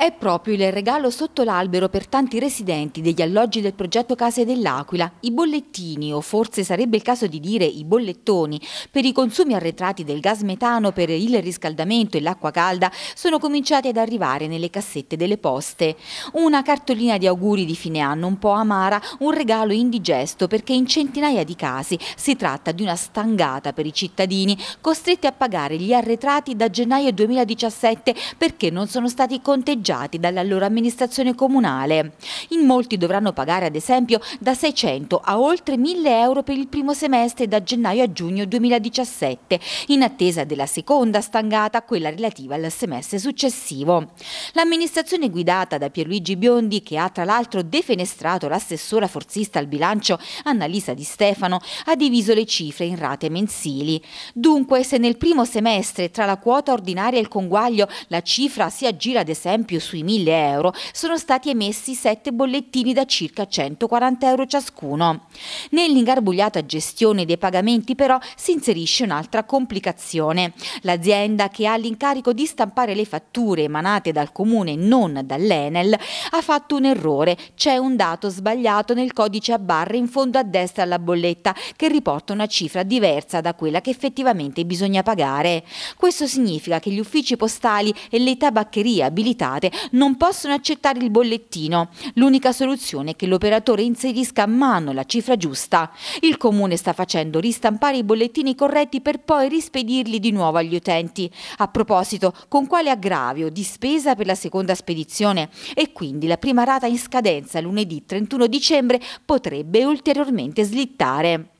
È proprio il regalo sotto l'albero per tanti residenti degli alloggi del progetto Case dell'Aquila, i bollettini, o forse sarebbe il caso di dire i bollettoni, per i consumi arretrati del gas metano per il riscaldamento e l'acqua calda sono cominciati ad arrivare nelle cassette delle poste. Una cartolina di auguri di fine anno un po' amara, un regalo indigesto perché in centinaia di casi si tratta di una stangata per i cittadini costretti a pagare gli arretrati da gennaio 2017 perché non sono stati conteggiati fronteggiati dalla loro amministrazione comunale. In molti dovranno pagare ad esempio da 600 a oltre 1000 euro per il primo semestre da gennaio a giugno 2017, in attesa della seconda stangata, quella relativa al semestre successivo. L'amministrazione guidata da Pierluigi Biondi, che ha tra l'altro defenestrato l'assessora forzista al bilancio Annalisa Di Stefano, ha diviso le cifre in rate mensili. Dunque, se nel primo semestre tra la quota ordinaria e il conguaglio la cifra si aggira ad esempio medio sui 1000 euro, sono stati emessi 7 bollettini da circa 140 euro ciascuno. Nell'ingarbugliata gestione dei pagamenti però si inserisce un'altra complicazione. L'azienda che ha l'incarico di stampare le fatture emanate dal comune non dall'Enel ha fatto un errore, c'è un dato sbagliato nel codice a barre in fondo a destra alla bolletta che riporta una cifra diversa da quella che effettivamente bisogna pagare. Questo significa che gli uffici postali e le tabaccherie abilitate cliente non possono accettare il bollettino. L'unica soluzione è che l'operatore inserisca a mano la cifra giusta. Il comune sta facendo ristampare i bollettini corretti per poi rispedirli di nuovo agli utenti. A proposito, con quale aggravio di spesa per la seconda spedizione? E quindi la prima rata in scadenza lunedì 31 dicembre potrebbe ulteriormente slittare.